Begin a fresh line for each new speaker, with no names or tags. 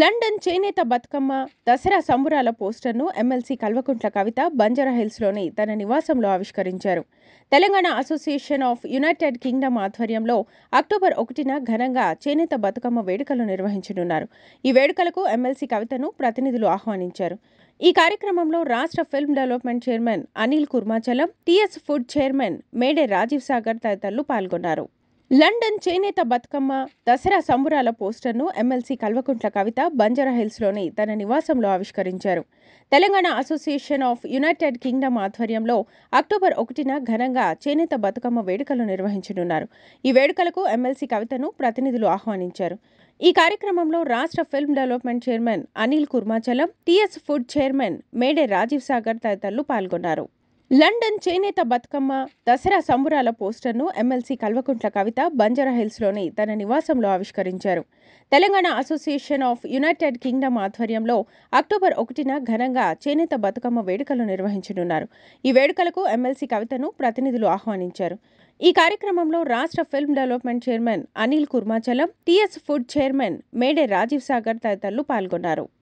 London చేనేత బతుకమ్మ దసరా సంబురాల పోస్టర్ను MLC Kalvakuntla కవిత బంజారాహిల్స్లోని తన నివాసంలో ఆవిష్కరించారు Telangana association of United Kingdom ఆధ్వర్యంలో అక్టోబర్ ఒకటిన ఘనంగా చేనేత బతుకమ్మ వేడుకలు నిర్వహించనున్నారు ఈ వేడుకలకు ఎమ్మెల్సీ కవితను ప్రతినిధులు ఆహ్వానించారు ఈ కార్యక్రమంలో రాష్ట్ర film development chairman Anil Kurmachalam TS food chairman Mede Rajeev Sagar తదితరులు పాల్గొన్నారు లండన్ చేనేత బతుకమ్మ దసరా సంబురాల పోస్టర్ను ఎమ్మెల్సీ కల్వకుంట్ల కవిత బంజారాహిల్స్లోని తన నివాసంలో ఆవిష్కరించారు Telangana association of United Kingdom ఆధ్వర్యంలో అక్టోబర్ ఒకటిన ఘనంగా చేనేత బతుకమ్మ వేడుకలు నిర్వహించనున్నారు ఈ వేడుకలకు ఎమ్మెల్సీ కవితను ప్రతినిధులు ఆహ్వానించారు ఈ కార్యక్రమంలో రాష్ట్ర film development chairman Anil Kurmachalam TS food chairman Mede Rajeev Sagar తదితరులు పాల్గొన్నారు లండన్ చేనేత బతుకమ్మ దసరా సంబురాల పోస్టర్ను ఎమ్మెల్సీ కల్వకుంట్ల కవిత బంజారాహిల్స్లోని తన నివాసంలో ఆవిష్కరించారు Telangana association of United Kingdom ఆధ్వర్యంలో అక్టోబర్ ఒకటిన ఘనంగా చేనేత బతుకమ్మ వేడుకలు నిర్వహించనున్నారు ఈ వేడుకలకు ఎమ్మెల్సీ కవితను ప్రతినిధులు ఆహ్వానించారు ఈ కార్యక్రమంలో రాష్ట్ర film development chairman Anil Kurmachalam TS food chairman Mede Rajeev Sagar తదితరులు పాల్గొన్నారు